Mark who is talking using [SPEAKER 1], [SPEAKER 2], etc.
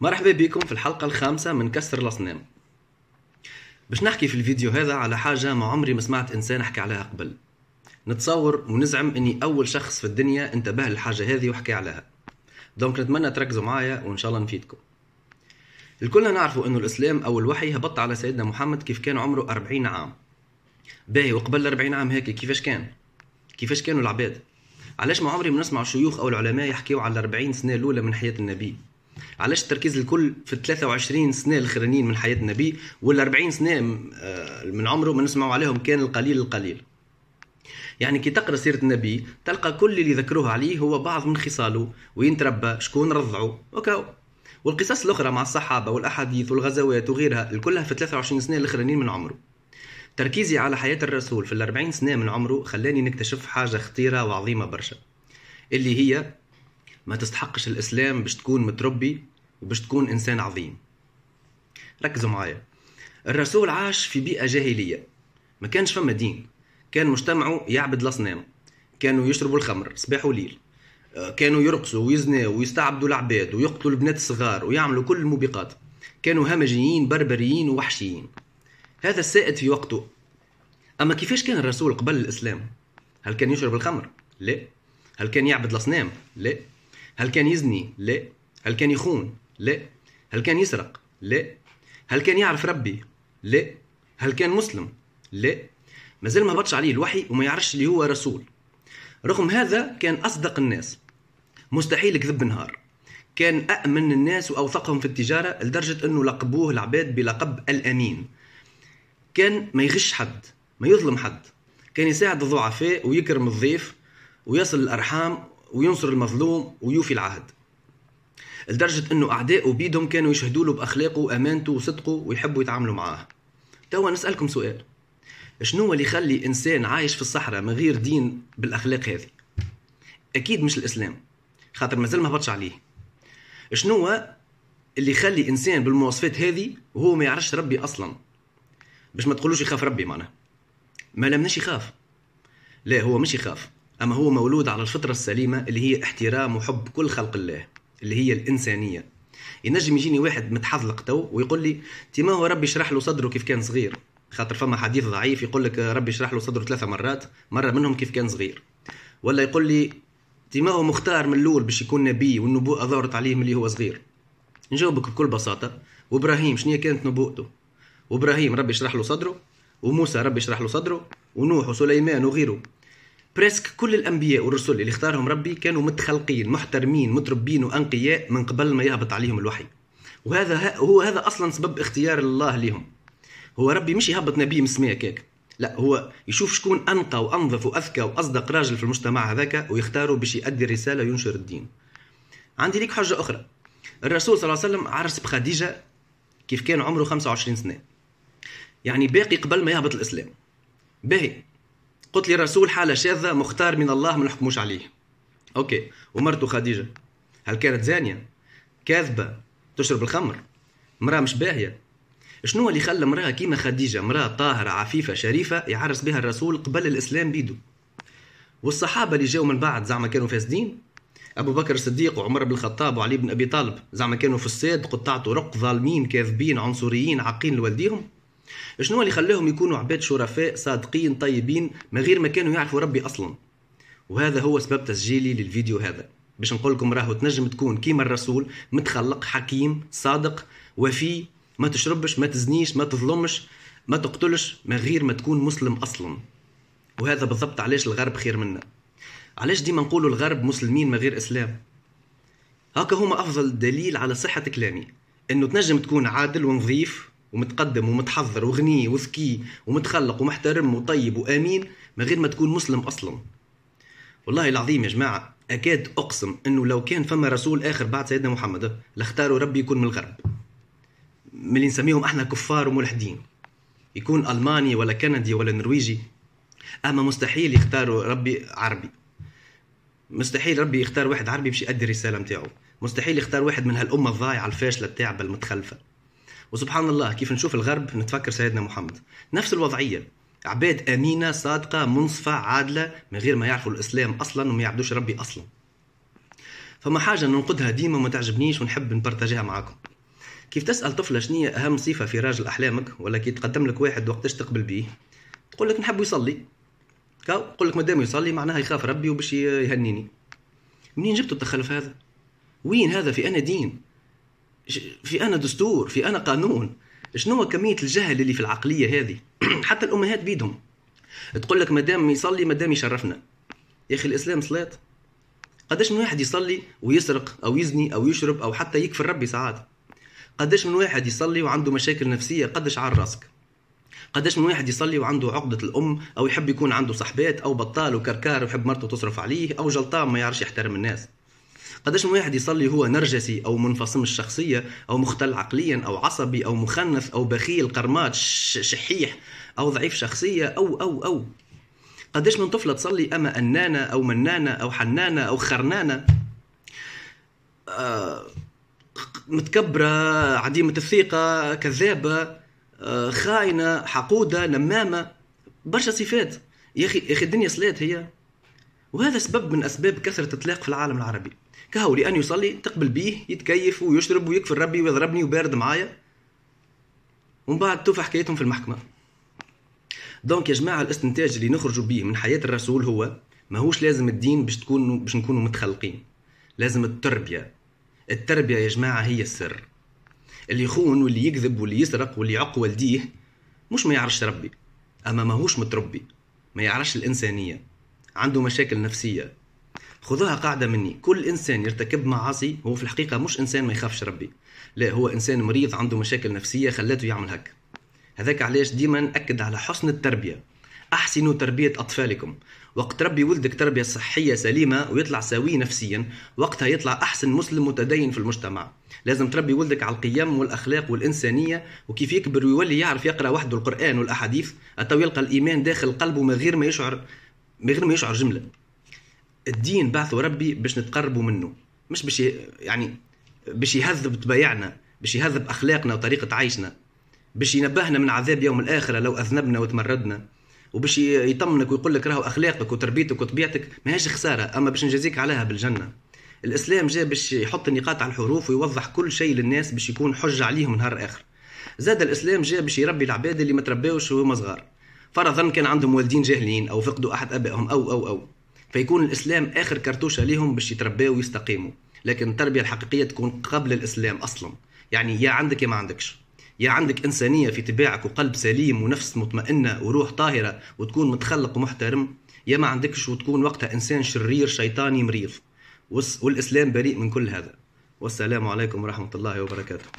[SPEAKER 1] مرحبا بكم في الحلقة الخامسة من كسر الأصنام باش نحكي في الفيديو هذا على حاجة ما عمري ما سمعت إنسان حكي عليها قبل نتصور ونزعم أني أول شخص في الدنيا انتبه للحاجة هذه وحكي عليها دونك نتمنى تركزوا معايا وإن شاء الله نفيدكم الكلنا نعرفوا أنه الإسلام أو الوحي هبط على سيدنا محمد كيف كان عمره 40 عام باهي وقبل 40 عام هيك كيفاش كان كيفاش كانوا العباد علاش ما عمري ما نسمع الشيوخ أو العلماء يحكيوا على 40 سنة الأولى من حياة النبي علاش التركيز الكل في ال 23 سنه الاخرانيين من حياه النبي وال 40 سنه آه، من عمره ما نسمعوا عليهم كان القليل القليل يعني كي تقرا سيره النبي تلقى كل اللي ذكروه عليه هو بعض من خصاله وين تربى شكون رضعه وكاو والقصص الاخرى مع الصحابه والاحاديث والغزوات وغيرها الكلها في 23 سنه الاخرانيين من عمره تركيزي على حياة الرسول في الأربعين سنة من عمره خلاني نكتشف حاجة خطيرة وعظيمة برشا اللي هي ما تستحقش الإسلام باش تكون متربي وباش تكون إنسان عظيم ركزوا معايا الرسول عاش في بيئة جاهلية ما كانش فما دين كان مجتمعه يعبد الأصنام كانوا يشربوا الخمر صباح وليل آه، كانوا يرقصوا ويزناوا ويستعبدوا العباد ويقتلوا البنات الصغار ويعملوا كل الموبقات كانوا همجيين بربريين ووحشيين هذا السائد في وقته أما كيفاش كان الرسول قبل الإسلام؟ هل كان يشرب الخمر؟ لا هل كان يعبد الأصنام؟ لا هل كان يزني؟ لا هل كان يخون؟ لا هل كان يسرق؟ لا هل كان يعرف ربي؟ لا هل كان مسلم؟ لا مازال ما هبطش عليه الوحي وما يعرفش اللي هو رسول رغم هذا كان أصدق الناس مستحيل كذب نهار كان أأمن الناس وأوثقهم في التجارة لدرجة أنه لقبوه العباد بلقب الأمين كان ما يغش حد ما يظلم حد كان يساعد الضعفاء ويكرم الضيف ويصل الأرحام وينصر المظلوم ويوفي العهد لدرجة أنه أعدائه بيدهم كانوا يشهدوا له بأخلاقه وأمانته وصدقه ويحبوا يتعاملوا معاه توا نسألكم سؤال شنو اللي يخلي إنسان عايش في الصحراء من غير دين بالأخلاق هذه أكيد مش الإسلام خاطر مازال ما هبطش عليه شنو اللي يخلي إنسان بالمواصفات هذه وهو ما يعرفش ربي أصلا باش ما تقولوش يخاف ربي معنا ما لمناش يخاف لا هو مش يخاف أما هو مولود على الفطرة السليمة اللي هي احترام وحب كل خلق الله اللي هي الإنسانية ينجم يجيني واحد متحذلق تو ويقول لي تي ما هو ربي يشرح له صدره كيف كان صغير خاطر فما حديث ضعيف يقول لك ربي يشرح له صدره ثلاثة مرات مرة منهم كيف كان صغير ولا يقول لي تي ما هو مختار من الأول باش يكون نبي والنبوءة ظهرت عليه من اللي هو صغير نجاوبك بكل بساطة وإبراهيم شنو كانت نبوءته وإبراهيم ربي يشرح له صدره وموسى ربي يشرح له صدره ونوح وسليمان وغيره بريسك كل الانبياء والرسل اللي اختارهم ربي كانوا متخلقين محترمين متربين وانقياء من قبل ما يهبط عليهم الوحي وهذا هو هذا اصلا سبب اختيار الله لهم هو ربي مش يهبط نبي من السماء كيك لا هو يشوف شكون انقى وانظف واذكى واصدق راجل في المجتمع هذاك ويختاره باش يؤدي رساله وينشر الدين عندي ليك حجه اخرى الرسول صلى الله عليه وسلم عرس بخديجه كيف كان عمره 25 سنه يعني باقي قبل ما يهبط الاسلام باهي قلت لي الرسول حاله شاذه مختار من الله ما نحكموش عليه اوكي ومرته خديجه هل كانت زانيه كاذبه تشرب الخمر مراه مش باهيه شنو اللي خلى مراه كيما خديجه مراه طاهره عفيفه شريفه يعرس بها الرسول قبل الاسلام بيدو والصحابه اللي جاوا من بعد زعما كانوا فاسدين ابو بكر الصديق وعمر بن الخطاب وعلي بن ابي طالب زعما كانوا في الصيد قطاع طرق ظالمين كاذبين عنصريين عاقين لوالديهم شنو اللي خلاهم يكونوا عباد شرفاء صادقين طيبين من غير ما كانوا يعرفوا ربي اصلا وهذا هو سبب تسجيلي للفيديو هذا باش نقول لكم راهو تنجم تكون كيما الرسول متخلق حكيم صادق وفي ما تشربش ما تزنيش ما تظلمش ما تقتلش من غير ما تكون مسلم اصلا وهذا بالضبط علاش الغرب خير منا علاش ديما نقولوا الغرب مسلمين من غير اسلام هاكا هما افضل دليل على صحه كلامي انه تنجم تكون عادل ونظيف ومتقدم ومتحضر وغني وذكي ومتخلق ومحترم وطيب وامين من غير ما تكون مسلم اصلا والله العظيم يا جماعه اكاد اقسم انه لو كان فما رسول اخر بعد سيدنا محمد لاختاروا ربي يكون من الغرب من اللي نسميهم احنا كفار وملحدين يكون الماني ولا كندي ولا نرويجي اما مستحيل يختاروا ربي عربي مستحيل ربي يختار واحد عربي باش يؤدي الرساله نتاعو مستحيل يختار واحد من هالامه الضايعه الفاشله التاعبه المتخلفه وسبحان الله كيف نشوف الغرب نتفكر سيدنا محمد نفس الوضعيه عباد امينه صادقه منصفه عادله من غير ما يعرفوا الاسلام اصلا وما يعبدوش ربي اصلا فما حاجه ننقدها ديما وما تعجبنيش ونحب نبرتجها معاكم كيف تسال طفله شنية اهم صفه في راجل احلامك ولا كي تقدم لك واحد وقتاش تقبل بيه تقول لك نحب يصلي كاو تقول لك مادام يصلي معناها يخاف ربي وباش يهنيني منين جبتوا التخلف هذا وين هذا في انا دين في انا دستور في انا قانون شنو كميه الجهل اللي في العقليه هذه حتى الامهات بيدهم تقول لك مادام يصلي مادام يشرفنا يا اخي الاسلام صلاه قداش من واحد يصلي ويسرق او يزني او يشرب او حتى يكفر ربي ساعات قداش من واحد يصلي وعنده مشاكل نفسيه قداش على راسك قداش من واحد يصلي وعنده عقدة الأم أو يحب يكون عنده صحبات أو بطال وكركار ويحب مرته تصرف عليه أو جلطام ما يعرفش يحترم الناس قداش من واحد يصلي هو نرجسي او منفصم الشخصيه او مختل عقليا او عصبي او مخنث او بخيل قرمات شحيح او ضعيف شخصيه او او او قداش من طفله تصلي اما انانه او منانه او حنانه او خرنانه آه، متكبره عديمه الثقه كذابه آه، خاينه حقوده نمامه برشا صفات يا اخي يا اخي الدنيا صلات هي وهذا سبب من اسباب كثره الطلاق في العالم العربي كهو لأن يصلي تقبل بيه يتكيف ويشرب ويكفر ربي ويضربني وبارد معايا ومن بعد توفى حكايتهم في المحكمة دونك يا جماعة الاستنتاج اللي نخرجوا بيه من حياة الرسول هو ماهوش لازم الدين باش تكونوا باش نكونوا متخلقين لازم التربية التربية يا جماعة هي السر اللي يخون واللي يكذب واللي يسرق واللي يعق والديه مش ما يعرفش ربي اما ماهوش متربي ما يعرفش الانسانيه عنده مشاكل نفسيه خذوها قاعدة مني كل إنسان يرتكب معاصي هو في الحقيقة مش إنسان ما يخافش ربي لا هو إنسان مريض عنده مشاكل نفسية خلته يعمل هك هذاك علاش ديما نأكد على حسن التربية أحسنوا تربية أطفالكم وقت تربي ولدك تربية صحية سليمة ويطلع سوي نفسيا وقتها يطلع أحسن مسلم متدين في المجتمع لازم تربي ولدك على القيم والأخلاق والإنسانية وكيف يكبر ويولي يعرف يقرأ وحده القرآن والأحاديث حتى يلقى الإيمان داخل قلبه من غير ما يشعر من غير ما يشعر جملة الدين بعثه ربي باش نتقربوا منه مش باش يعني باش يهذب طبيعنا باش يهذب اخلاقنا وطريقه عيشنا باش ينبهنا من عذاب يوم الاخره لو اذنبنا وتمردنا وباش يطمنك ويقول لك راهو اخلاقك وتربيتك وطبيعتك ماهيش خساره اما باش نجازيك عليها بالجنه الاسلام جاء باش يحط النقاط على الحروف ويوضح كل شيء للناس باش يكون حجه عليهم نهار اخر زاد الاسلام جاء باش يربي العباد اللي ما تربوش وهما صغار فرضا كان عندهم والدين جاهلين او فقدوا احد ابائهم او او او فيكون الاسلام اخر كرتوشه ليهم باش يتربوا ويستقيموا لكن التربيه الحقيقيه تكون قبل الاسلام اصلا يعني يا عندك يا ما عندكش يا عندك إنسانية في تباعك وقلب سليم ونفس مطمئنة وروح طاهرة وتكون متخلق ومحترم يا ما عندكش وتكون وقتها إنسان شرير شيطاني مريض والإسلام بريء من كل هذا والسلام عليكم ورحمة الله وبركاته